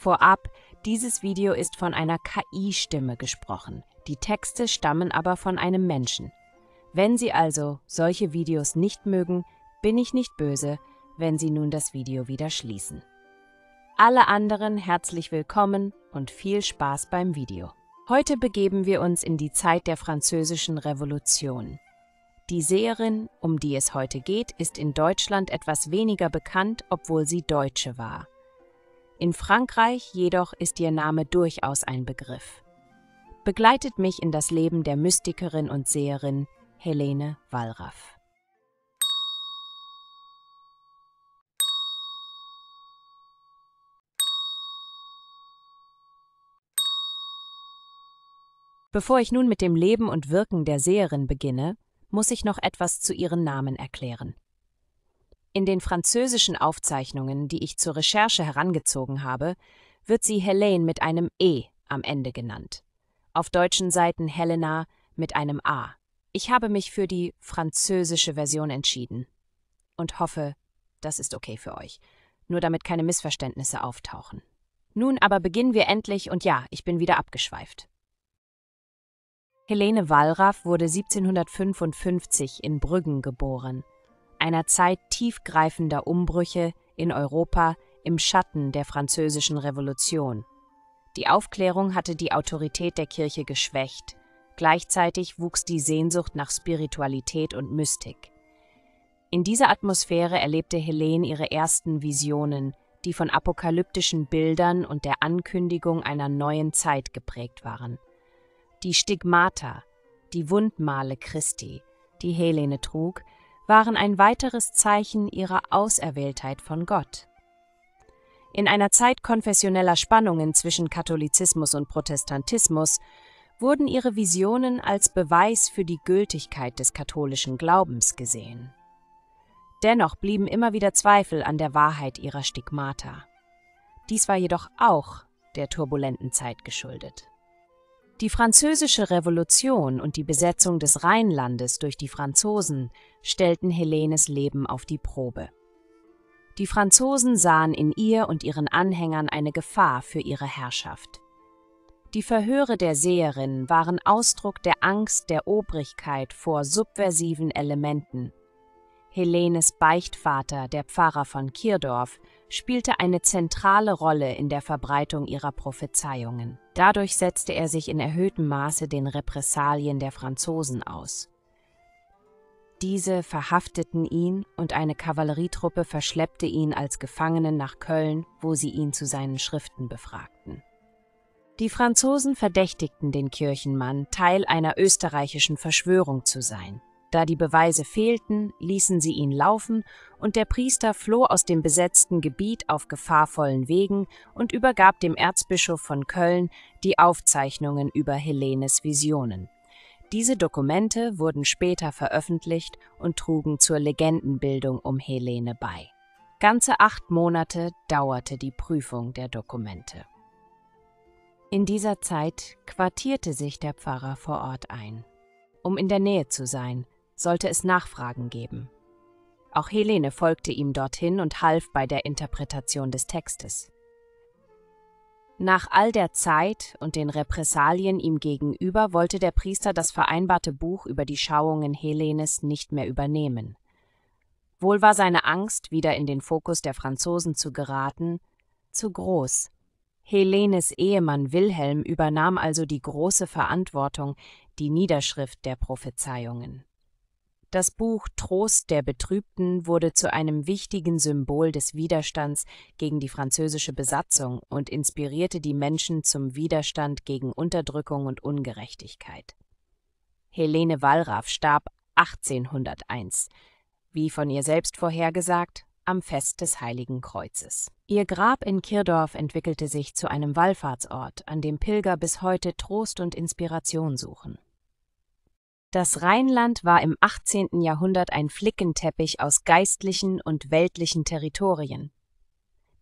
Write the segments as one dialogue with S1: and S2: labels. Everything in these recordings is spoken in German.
S1: Vorab, dieses Video ist von einer KI-Stimme gesprochen, die Texte stammen aber von einem Menschen. Wenn Sie also solche Videos nicht mögen, bin ich nicht böse, wenn Sie nun das Video wieder schließen. Alle anderen herzlich willkommen und viel Spaß beim Video. Heute begeben wir uns in die Zeit der Französischen Revolution. Die Seherin, um die es heute geht, ist in Deutschland etwas weniger bekannt, obwohl sie Deutsche war. In Frankreich jedoch ist ihr Name durchaus ein Begriff. Begleitet mich in das Leben der Mystikerin und Seherin Helene Wallraff. Bevor ich nun mit dem Leben und Wirken der Seherin beginne, muss ich noch etwas zu ihren Namen erklären. In den französischen Aufzeichnungen, die ich zur Recherche herangezogen habe, wird sie Helene mit einem E am Ende genannt. Auf deutschen Seiten Helena mit einem A. Ich habe mich für die französische Version entschieden und hoffe, das ist okay für euch, nur damit keine Missverständnisse auftauchen. Nun aber beginnen wir endlich und ja, ich bin wieder abgeschweift. Helene Wallraff wurde 1755 in Brüggen geboren einer Zeit tiefgreifender Umbrüche in Europa im Schatten der Französischen Revolution. Die Aufklärung hatte die Autorität der Kirche geschwächt, gleichzeitig wuchs die Sehnsucht nach Spiritualität und Mystik. In dieser Atmosphäre erlebte Helene ihre ersten Visionen, die von apokalyptischen Bildern und der Ankündigung einer neuen Zeit geprägt waren. Die Stigmata, die Wundmale Christi, die Helene trug, waren ein weiteres Zeichen ihrer Auserwähltheit von Gott. In einer Zeit konfessioneller Spannungen zwischen Katholizismus und Protestantismus wurden ihre Visionen als Beweis für die Gültigkeit des katholischen Glaubens gesehen. Dennoch blieben immer wieder Zweifel an der Wahrheit ihrer Stigmata. Dies war jedoch auch der turbulenten Zeit geschuldet. Die Französische Revolution und die Besetzung des Rheinlandes durch die Franzosen stellten Helenes Leben auf die Probe. Die Franzosen sahen in ihr und ihren Anhängern eine Gefahr für ihre Herrschaft. Die Verhöre der Seherinnen waren Ausdruck der Angst der Obrigkeit vor subversiven Elementen Helenes Beichtvater, der Pfarrer von Kirdorf, spielte eine zentrale Rolle in der Verbreitung ihrer Prophezeiungen. Dadurch setzte er sich in erhöhtem Maße den Repressalien der Franzosen aus. Diese verhafteten ihn und eine Kavallerietruppe verschleppte ihn als Gefangenen nach Köln, wo sie ihn zu seinen Schriften befragten. Die Franzosen verdächtigten den Kirchenmann, Teil einer österreichischen Verschwörung zu sein. Da die Beweise fehlten, ließen sie ihn laufen und der Priester floh aus dem besetzten Gebiet auf gefahrvollen Wegen und übergab dem Erzbischof von Köln die Aufzeichnungen über Helenes Visionen. Diese Dokumente wurden später veröffentlicht und trugen zur Legendenbildung um Helene bei. Ganze acht Monate dauerte die Prüfung der Dokumente. In dieser Zeit quartierte sich der Pfarrer vor Ort ein, um in der Nähe zu sein, sollte es Nachfragen geben. Auch Helene folgte ihm dorthin und half bei der Interpretation des Textes. Nach all der Zeit und den Repressalien ihm gegenüber wollte der Priester das vereinbarte Buch über die Schauungen Helenes nicht mehr übernehmen. Wohl war seine Angst, wieder in den Fokus der Franzosen zu geraten, zu groß. Helenes Ehemann Wilhelm übernahm also die große Verantwortung, die Niederschrift der Prophezeiungen. Das Buch Trost der Betrübten wurde zu einem wichtigen Symbol des Widerstands gegen die französische Besatzung und inspirierte die Menschen zum Widerstand gegen Unterdrückung und Ungerechtigkeit. Helene Wallraff starb 1801, wie von ihr selbst vorhergesagt, am Fest des Heiligen Kreuzes. Ihr Grab in Kirdorf entwickelte sich zu einem Wallfahrtsort, an dem Pilger bis heute Trost und Inspiration suchen. Das Rheinland war im 18. Jahrhundert ein Flickenteppich aus geistlichen und weltlichen Territorien.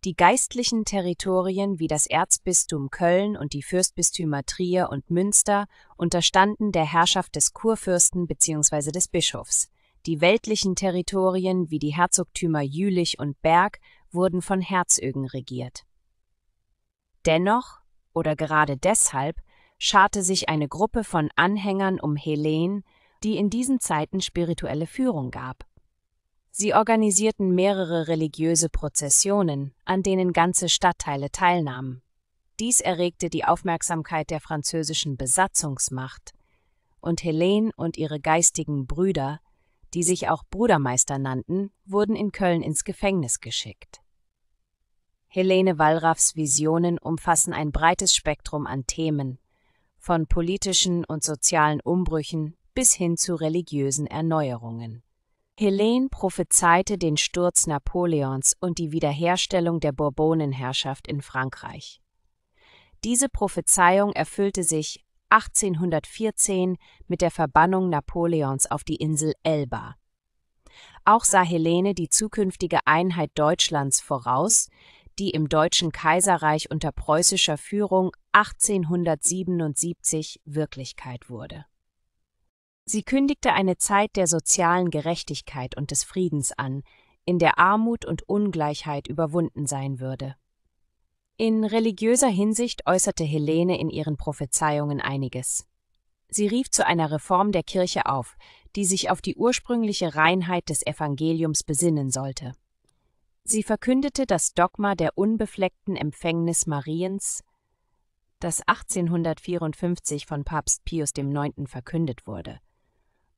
S1: Die geistlichen Territorien wie das Erzbistum Köln und die Fürstbistümer Trier und Münster unterstanden der Herrschaft des Kurfürsten bzw. des Bischofs. Die weltlichen Territorien wie die Herzogtümer Jülich und Berg wurden von Herzögen regiert. Dennoch oder gerade deshalb scharte sich eine Gruppe von Anhängern um Helen, die in diesen Zeiten spirituelle Führung gab. Sie organisierten mehrere religiöse Prozessionen, an denen ganze Stadtteile teilnahmen. Dies erregte die Aufmerksamkeit der französischen Besatzungsmacht, und Helene und ihre geistigen Brüder, die sich auch Brudermeister nannten, wurden in Köln ins Gefängnis geschickt. Helene Wallraffs Visionen umfassen ein breites Spektrum an Themen, von politischen und sozialen Umbrüchen bis hin zu religiösen Erneuerungen. Helene prophezeite den Sturz Napoleons und die Wiederherstellung der Bourbonenherrschaft in Frankreich. Diese Prophezeiung erfüllte sich 1814 mit der Verbannung Napoleons auf die Insel Elba. Auch sah Helene die zukünftige Einheit Deutschlands voraus, die im Deutschen Kaiserreich unter preußischer Führung 1877 Wirklichkeit wurde. Sie kündigte eine Zeit der sozialen Gerechtigkeit und des Friedens an, in der Armut und Ungleichheit überwunden sein würde. In religiöser Hinsicht äußerte Helene in ihren Prophezeiungen einiges. Sie rief zu einer Reform der Kirche auf, die sich auf die ursprüngliche Reinheit des Evangeliums besinnen sollte. Sie verkündete das Dogma der unbefleckten Empfängnis Mariens, das 1854 von Papst Pius IX. verkündet wurde.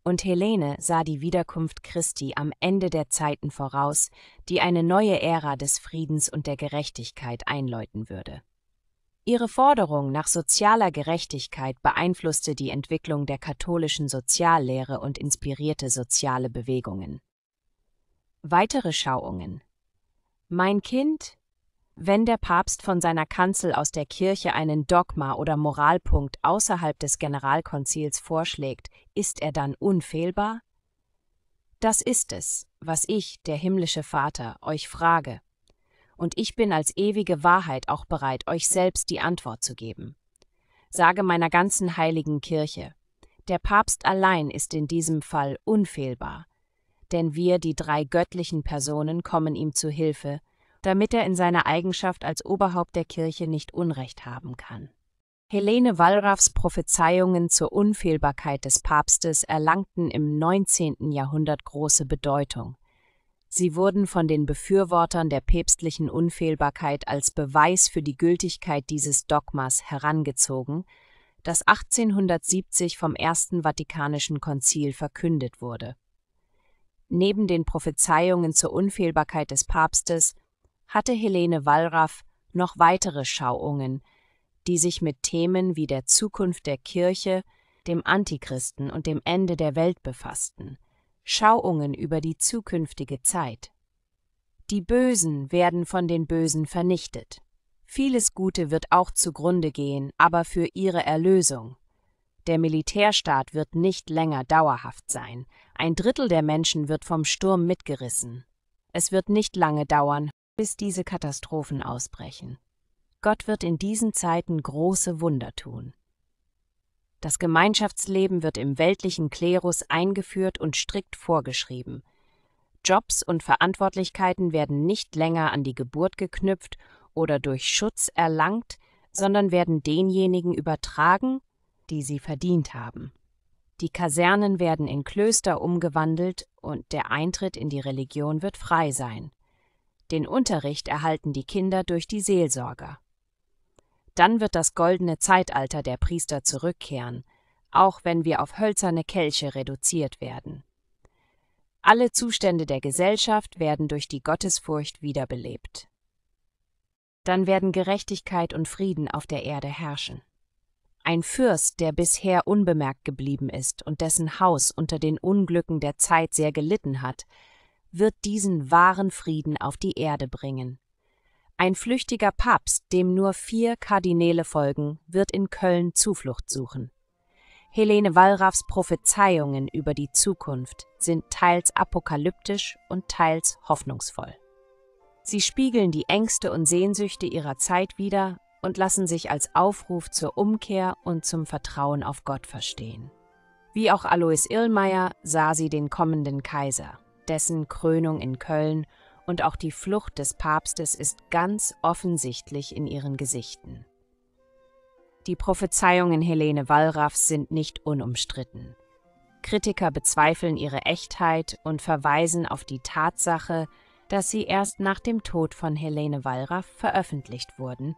S1: Und Helene sah die Wiederkunft Christi am Ende der Zeiten voraus, die eine neue Ära des Friedens und der Gerechtigkeit einläuten würde. Ihre Forderung nach sozialer Gerechtigkeit beeinflusste die Entwicklung der katholischen Soziallehre und inspirierte soziale Bewegungen. Weitere Schauungen mein Kind, wenn der Papst von seiner Kanzel aus der Kirche einen Dogma oder Moralpunkt außerhalb des Generalkonzils vorschlägt, ist er dann unfehlbar? Das ist es, was ich, der himmlische Vater, euch frage. Und ich bin als ewige Wahrheit auch bereit, euch selbst die Antwort zu geben. Sage meiner ganzen heiligen Kirche, der Papst allein ist in diesem Fall unfehlbar, denn wir, die drei göttlichen Personen, kommen ihm zu Hilfe, damit er in seiner Eigenschaft als Oberhaupt der Kirche nicht Unrecht haben kann. Helene Wallraffs Prophezeiungen zur Unfehlbarkeit des Papstes erlangten im 19. Jahrhundert große Bedeutung. Sie wurden von den Befürwortern der päpstlichen Unfehlbarkeit als Beweis für die Gültigkeit dieses Dogmas herangezogen, das 1870 vom Ersten Vatikanischen Konzil verkündet wurde Neben den Prophezeiungen zur Unfehlbarkeit des Papstes hatte Helene Wallraff noch weitere Schauungen, die sich mit Themen wie der Zukunft der Kirche, dem Antichristen und dem Ende der Welt befassten, Schauungen über die zukünftige Zeit. Die Bösen werden von den Bösen vernichtet. Vieles Gute wird auch zugrunde gehen, aber für ihre Erlösung. Der Militärstaat wird nicht länger dauerhaft sein, ein Drittel der Menschen wird vom Sturm mitgerissen. Es wird nicht lange dauern, bis diese Katastrophen ausbrechen. Gott wird in diesen Zeiten große Wunder tun. Das Gemeinschaftsleben wird im weltlichen Klerus eingeführt und strikt vorgeschrieben. Jobs und Verantwortlichkeiten werden nicht länger an die Geburt geknüpft oder durch Schutz erlangt, sondern werden denjenigen übertragen, die sie verdient haben. Die Kasernen werden in Klöster umgewandelt und der Eintritt in die Religion wird frei sein. Den Unterricht erhalten die Kinder durch die Seelsorger. Dann wird das goldene Zeitalter der Priester zurückkehren, auch wenn wir auf hölzerne Kelche reduziert werden. Alle Zustände der Gesellschaft werden durch die Gottesfurcht wiederbelebt. Dann werden Gerechtigkeit und Frieden auf der Erde herrschen ein Fürst, der bisher unbemerkt geblieben ist und dessen Haus unter den Unglücken der Zeit sehr gelitten hat, wird diesen wahren Frieden auf die Erde bringen. Ein flüchtiger Papst, dem nur vier Kardinäle folgen, wird in Köln Zuflucht suchen. Helene Wallraffs Prophezeiungen über die Zukunft sind teils apokalyptisch und teils hoffnungsvoll. Sie spiegeln die Ängste und Sehnsüchte ihrer Zeit wider und lassen sich als Aufruf zur Umkehr und zum Vertrauen auf Gott verstehen. Wie auch Alois Illmeier sah sie den kommenden Kaiser, dessen Krönung in Köln und auch die Flucht des Papstes ist ganz offensichtlich in ihren Gesichten. Die Prophezeiungen Helene Wallraffs sind nicht unumstritten. Kritiker bezweifeln ihre Echtheit und verweisen auf die Tatsache, dass sie erst nach dem Tod von Helene Wallraff veröffentlicht wurden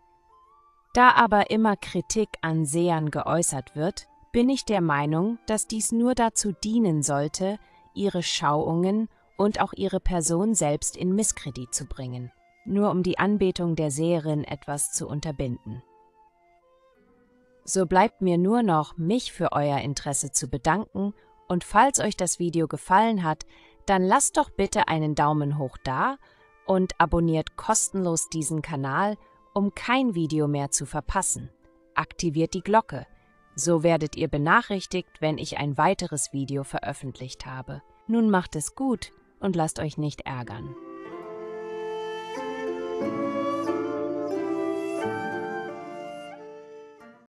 S1: da aber immer Kritik an Sehern geäußert wird, bin ich der Meinung, dass dies nur dazu dienen sollte, ihre Schauungen und auch ihre Person selbst in Misskredit zu bringen, nur um die Anbetung der Seherin etwas zu unterbinden. So bleibt mir nur noch, mich für euer Interesse zu bedanken und falls euch das Video gefallen hat, dann lasst doch bitte einen Daumen hoch da und abonniert kostenlos diesen Kanal – um kein Video mehr zu verpassen, aktiviert die Glocke. So werdet ihr benachrichtigt, wenn ich ein weiteres Video veröffentlicht habe. Nun macht es gut und lasst euch nicht ärgern.